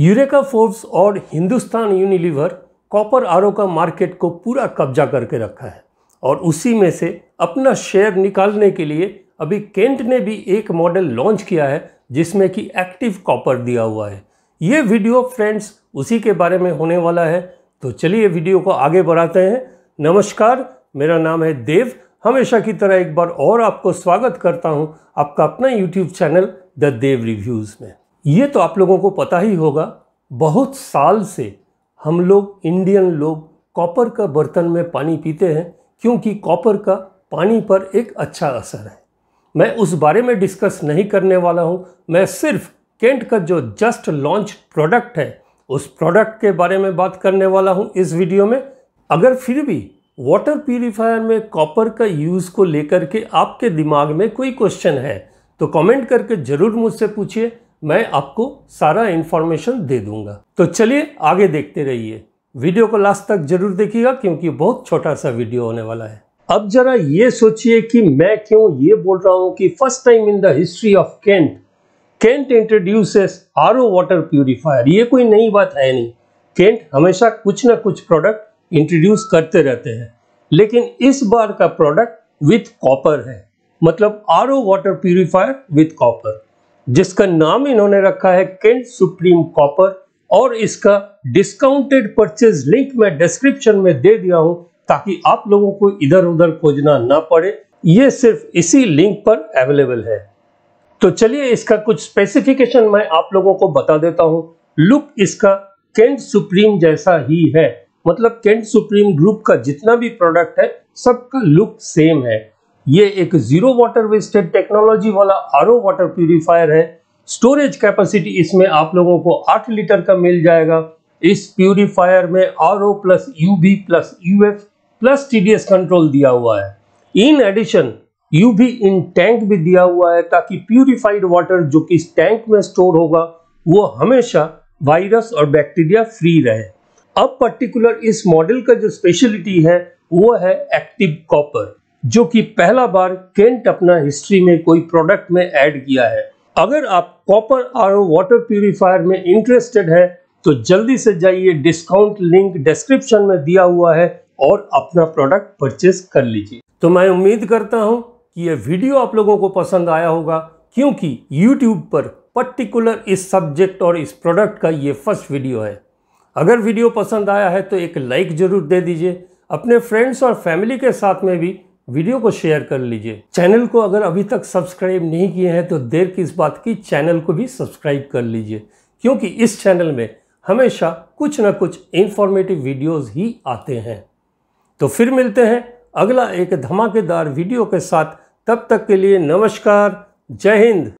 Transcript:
eureka Forbes और Hindustan Unilever copper R का market को पूरा कब्जा करके रखा है और उसी में से अपना शेयर निकालने के लिए अभी केंट ने भी एक मॉडल लॉन्च किया है जिसमें कि एक्टिव कॉपर दिया हुआ है ये वीडियो फ्रेंड्स उसी के बारे में होने वाला है तो चलिए वीडियो को आगे बढ़ाते हैं नमस्कार मेरा नाम है देव हमेशा की तरह एक बार और आपको स्वागत करता हूं आपका अपना YouTube channel the Dev reviews में ये तो आप लोगों को पता ही होगा बहुत साल से हम लोग इंडियन लोग कॉपर का बर्तन में पानी पीते हैं क्योंकि कॉपर का पानी पर एक अच्छा असर है मैं उस बारे में डिस्कस नहीं करने वाला हूँ मैं सिर्फ केंट का जो जस्ट लॉन्च प्रोडक्ट है उस प्रोडक्ट के बारे में बात करने वाला हूँ इस वीडियो में अगर फिर भी वाटर प्यूरिफायर में कॉपर का यूज़ को लेकर के आपके दिमाग में कोई क्वेश्चन है तो कमेंट करके ज़रूर मुझसे पूछिए मैं आपको सारा इन्फॉर्मेशन दे दूंगा तो चलिए आगे देखते रहिए वीडियो को लास्ट तक जरूर देखिएगा क्योंकि बहुत छोटा सा वीडियो होने वाला है अब जरा ये सोचिए कि मैं क्यों ये बोल रहा हूँ कि first time in the history of Kent Kent introduces R O water purifier ये कोई नई बात है नहीं केंट हमेशा कुछ ना कुछ प्रोडक्ट इंट्रोड्यूस करते रहते हैं लेकिन इस बार का प्रोडक्ट विथ कॉपर है मतलब R O water purifier with copper जिसका नाम इन्होंने रखा है केंट सुप्रीम कॉपर और इसका डिस्काउंटेड परचेज लिंक मैं डिस्क्रिप्शन में दे दिया हूं ताकि आप लोगों को इधर उधर खोजना ना पड़े ये सिर्फ इसी लिंक पर अवेलेबल है तो चलिए इसका कुछ स्पेसिफिकेशन मैं आप लोगों को बता देता हूँ लुक इसका केंट सुप्रीम जैसा ही है मतलब केंट सुप्रीम ग्रुप का जितना भी प्रोडक्ट है सबका लुक सेम है ये एक जीरो वाटर वेस्टेड टेक्नोलॉजी वाला आर वाटर प्यूरिफायर है स्टोरेज कैपेसिटी इसमें आप लोगों को आठ लीटर का मिल जाएगा इस प्यूरिफायर में R O plus U plus U plus T D S control दिया हुआ है इन एडिशन यू भी इन टैंक भी दिया हुआ है ताकि प्यूरिफाइड वाटर जो कि इस टैंक में स्टोर होगा वो हमेशा वायरस और बैक्टीरिया फ्री रहे अब पर्टिकुलर इस मॉडल का जो स्पेशलिटी है वो है एक्टिव कॉपर जो कि पहला बार केंट अपना हिस्ट्री में कोई प्रोडक्ट में ऐड किया है अगर आप कॉपर आर वाटर प्यूरिफायर में इंटरेस्टेड है तो जल्दी से जाइए डिस्काउंट लिंक डिस्क्रिप्शन में दिया हुआ है और अपना प्रोडक्ट परचेस कर लीजिए तो मैं उम्मीद करता हूँ कि यह वीडियो आप लोगों को पसंद आया होगा क्योंकि YouTube पर पर्टिकुलर इस सब्जेक्ट और इस प्रोडक्ट का ये फर्स्ट वीडियो है अगर वीडियो पसंद आया है तो एक लाइक ज़रूर दे दीजिए अपने फ्रेंड्स और फैमिली के साथ में भी वीडियो को शेयर कर लीजिए चैनल को अगर अभी तक सब्सक्राइब नहीं किए हैं तो देर किस बात की चैनल को भी सब्सक्राइब कर लीजिए क्योंकि इस चैनल में हमेशा कुछ ना कुछ इन्फॉर्मेटिव वीडियोस ही आते हैं तो फिर मिलते हैं अगला एक धमाकेदार वीडियो के साथ तब तक के लिए नमस्कार जय हिंद